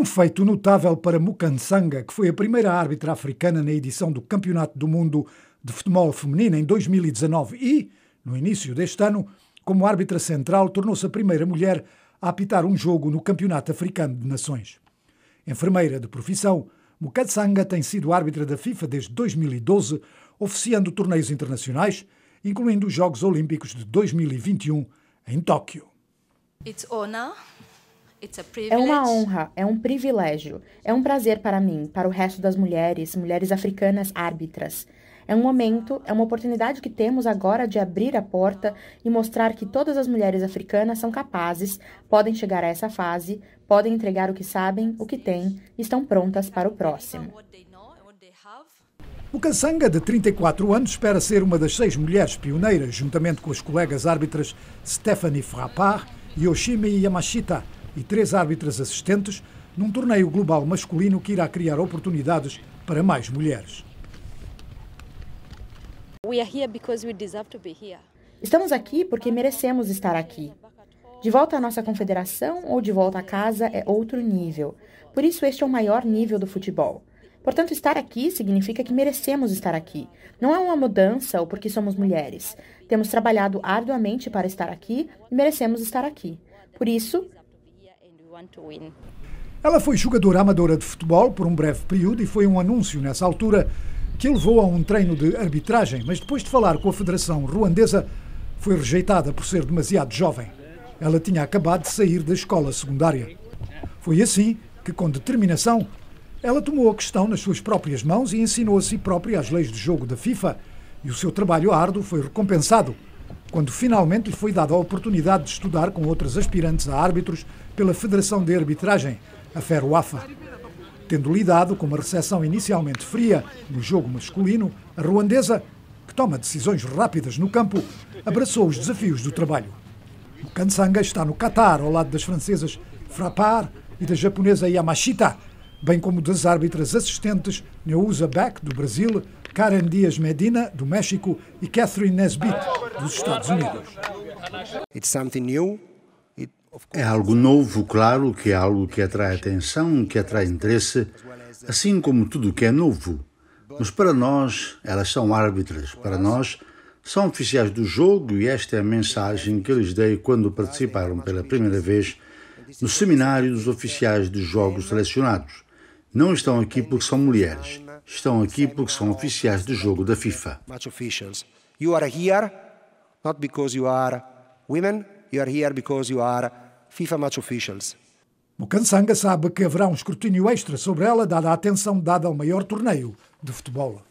um feito notável para Mukansanga, que foi a primeira árbitra africana na edição do Campeonato do Mundo de Futebol Feminino em 2019 e, no início deste ano, como árbitra central, tornou-se a primeira mulher a apitar um jogo no Campeonato Africano de Nações. Enfermeira de profissão, Mukatsanga tem sido árbitra da FIFA desde 2012, oficiando torneios internacionais, incluindo os Jogos Olímpicos de 2021 em Tóquio. It's honor. É uma honra, é um privilégio, é um prazer para mim, para o resto das mulheres, mulheres africanas árbitras. É um momento, é uma oportunidade que temos agora de abrir a porta e mostrar que todas as mulheres africanas são capazes, podem chegar a essa fase, podem entregar o que sabem, o que têm, estão prontas para o próximo. O Kansanga, de 34 anos, espera ser uma das seis mulheres pioneiras, juntamente com as colegas árbitras Stephanie Frappard e Yoshimi Yamashita, e três árbitras assistentes num torneio global masculino que irá criar oportunidades para mais mulheres. Estamos aqui porque merecemos estar aqui. De volta à nossa confederação ou de volta à casa é outro nível. Por isso, este é o maior nível do futebol. Portanto, estar aqui significa que merecemos estar aqui. Não é uma mudança ou porque somos mulheres. Temos trabalhado arduamente para estar aqui e merecemos estar aqui. Por isso, ela foi jogadora amadora de futebol por um breve período e foi um anúncio nessa altura que levou a um treino de arbitragem, mas depois de falar com a Federação Ruandesa, foi rejeitada por ser demasiado jovem. Ela tinha acabado de sair da escola secundária. Foi assim que, com determinação, ela tomou a questão nas suas próprias mãos e ensinou a si própria as leis de jogo da FIFA, e o seu trabalho árduo foi recompensado quando finalmente lhe foi dada a oportunidade de estudar com outras aspirantes a árbitros pela Federação de Arbitragem, a FERUAFA. Tendo lidado com uma recepção inicialmente fria no jogo masculino, a ruandesa, que toma decisões rápidas no campo, abraçou os desafios do trabalho. O Kansanga está no Catar, ao lado das francesas Frappard e da japonesa Yamashita, bem como das árbitras assistentes Neuza Beck, do Brasil, Karen Dias Medina, do México, e Catherine Nesbitt, dos Estados Unidos. It's something new. É algo novo, claro, que é algo que atrai atenção, que atrai interesse, assim como tudo que é novo. Mas para nós, elas são árbitras, para nós, são oficiais do jogo e esta é a mensagem que lhes dei quando participaram pela primeira vez no seminário dos oficiais dos jogos selecionados. Não estão aqui porque são mulheres. Estão aqui porque são oficiais do jogo da FIFA. You are here not because you are women, you are here because you are FIFA match officials. Mukansanga sabe que haverá um escrutínio extra sobre ela, dada a atenção dada ao maior torneio de futebol.